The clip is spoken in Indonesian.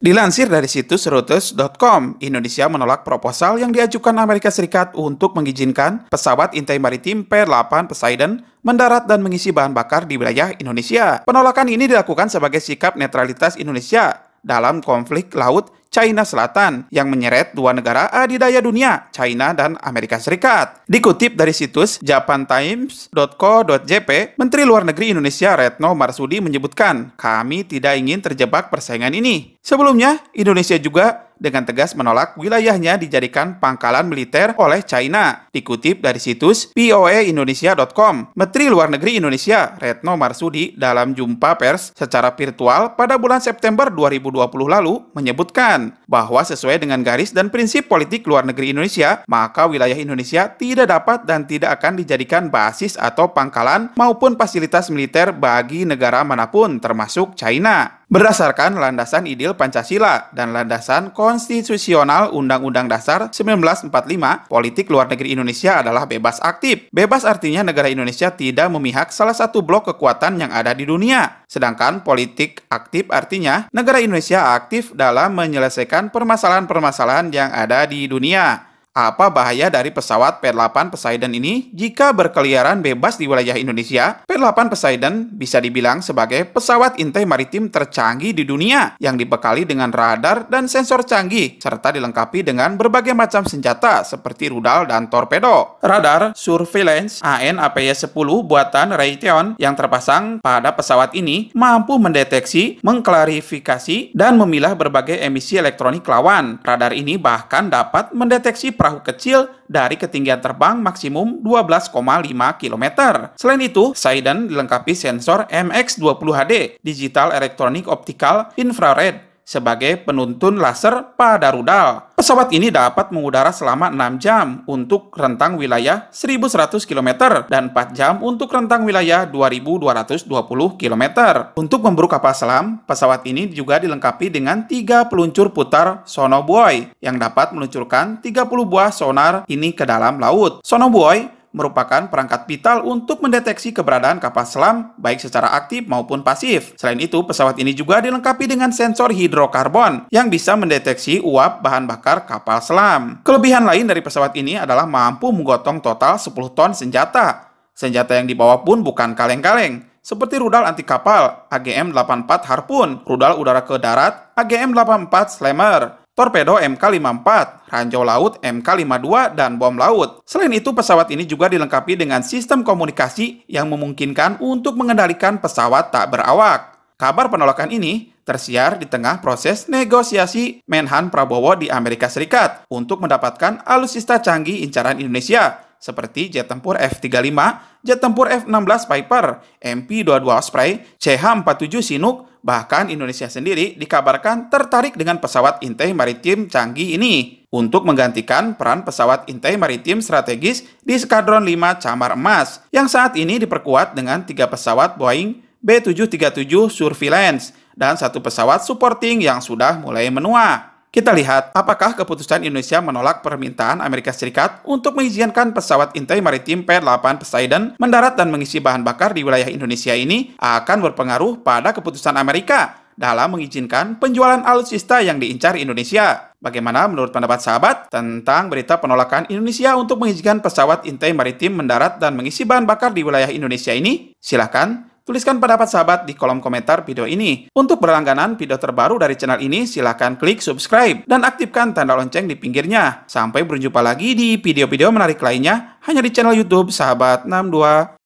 Dilansir dari situs Reuters.com, Indonesia menolak proposal yang diajukan Amerika Serikat untuk mengizinkan pesawat Intai Maritim P-8 Poseidon mendarat dan mengisi bahan bakar di wilayah Indonesia. Penolakan ini dilakukan sebagai sikap netralitas Indonesia dalam konflik laut China Selatan yang menyeret dua negara adidaya dunia, China dan Amerika Serikat. Dikutip dari situs japantimes.co.jp, Menteri Luar Negeri Indonesia Retno Marsudi menyebutkan, kami tidak ingin terjebak persaingan ini. Sebelumnya, Indonesia juga dengan tegas menolak wilayahnya dijadikan pangkalan militer oleh China. Dikutip dari situs poeindonesia.com, Menteri Luar Negeri Indonesia Retno Marsudi dalam jumpa pers secara virtual pada bulan September 2020 lalu menyebutkan, mengatakan bahwa sesuai dengan garis dan prinsip politik luar negeri Indonesia, maka wilayah Indonesia tidak dapat dan tidak akan dijadikan basis atau pangkalan maupun fasilitas militer bagi negara manapun termasuk China berdasarkan landasan ideal Pancasila dan landasan konstitusional Undang-Undang Dasar 1945, politik luar negeri Indonesia adalah bebas aktif. Bebas artinya negara Indonesia tidak memihak salah satu blok kekuatan yang ada di dunia. Sedangkan politik aktif artinya negara Indonesia aktif dalam menyelesaikan permasalahan-permasalahan yang ada di dunia. Apa bahaya dari pesawat P-8 Poseidon ini jika berkeliaran bebas di wilayah Indonesia? P-8 Poseidon bisa dibilang sebagai pesawat intai maritim tercanggih di dunia yang dibekali dengan radar dan sensor canggih serta dilengkapi dengan berbagai macam senjata seperti rudal dan torpedo. Radar surveillance an 10 buatan Raytheon yang terpasang pada pesawat ini mampu mendeteksi, mengklarifikasi, dan memilah berbagai emisi elektronik lawan. Radar ini bahkan dapat mendeteksi perang perahu kecil dari ketinggian terbang maksimum 12,5 km. Selain itu, Saidan dilengkapi sensor MX20HD, Digital Electronic Optical Infrared, sebagai penuntun laser pada rudal. Pesawat ini dapat mengudara selama 6 jam untuk rentang wilayah 1100 km dan 4 jam untuk rentang wilayah 2220 km. Untuk memburu kapal selam, pesawat ini juga dilengkapi dengan 3 peluncur putar sonobuoy yang dapat meluncurkan 30 buah sonar ini ke dalam laut. Sonobuoy merupakan perangkat vital untuk mendeteksi keberadaan kapal selam baik secara aktif maupun pasif. Selain itu, pesawat ini juga dilengkapi dengan sensor hidrokarbon yang bisa mendeteksi uap bahan bakar kapal selam. Kelebihan lain dari pesawat ini adalah mampu menggotong total 10 ton senjata. Senjata yang dibawa pun bukan kaleng-kaleng, seperti rudal anti kapal AGM-84 Harpoon, rudal udara ke darat AGM-84 Slammer, torpedo MK-54, ranjau laut MK-52, dan bom laut. Selain itu, pesawat ini juga dilengkapi dengan sistem komunikasi yang memungkinkan untuk mengendalikan pesawat tak berawak. Kabar penolakan ini tersiar di tengah proses negosiasi Menhan Prabowo di Amerika Serikat untuk mendapatkan alutsista canggih incaran Indonesia seperti jet tempur F-35, jet tempur F-16 Piper, MP-22 Osprey, CH-47 Sinuk, bahkan Indonesia sendiri dikabarkan tertarik dengan pesawat intai maritim canggih ini untuk menggantikan peran pesawat intai maritim strategis di Skadron 5 Camar Emas yang saat ini diperkuat dengan tiga pesawat Boeing B737 Surveillance dan satu pesawat supporting yang sudah mulai menua kita lihat apakah keputusan Indonesia menolak permintaan Amerika Serikat untuk mengizinkan pesawat intai maritim P-8 Poseidon mendarat dan mengisi bahan bakar di wilayah Indonesia ini akan berpengaruh pada keputusan Amerika dalam mengizinkan penjualan alutsista yang diincar Indonesia. Bagaimana menurut pendapat sahabat tentang berita penolakan Indonesia untuk mengizinkan pesawat intai maritim mendarat dan mengisi bahan bakar di wilayah Indonesia ini? Silahkan Tuliskan pendapat sahabat di kolom komentar video ini. Untuk berlangganan video terbaru dari channel ini, silahkan klik subscribe dan aktifkan tanda lonceng di pinggirnya. Sampai berjumpa lagi di video-video menarik lainnya hanya di channel YouTube Sahabat 62.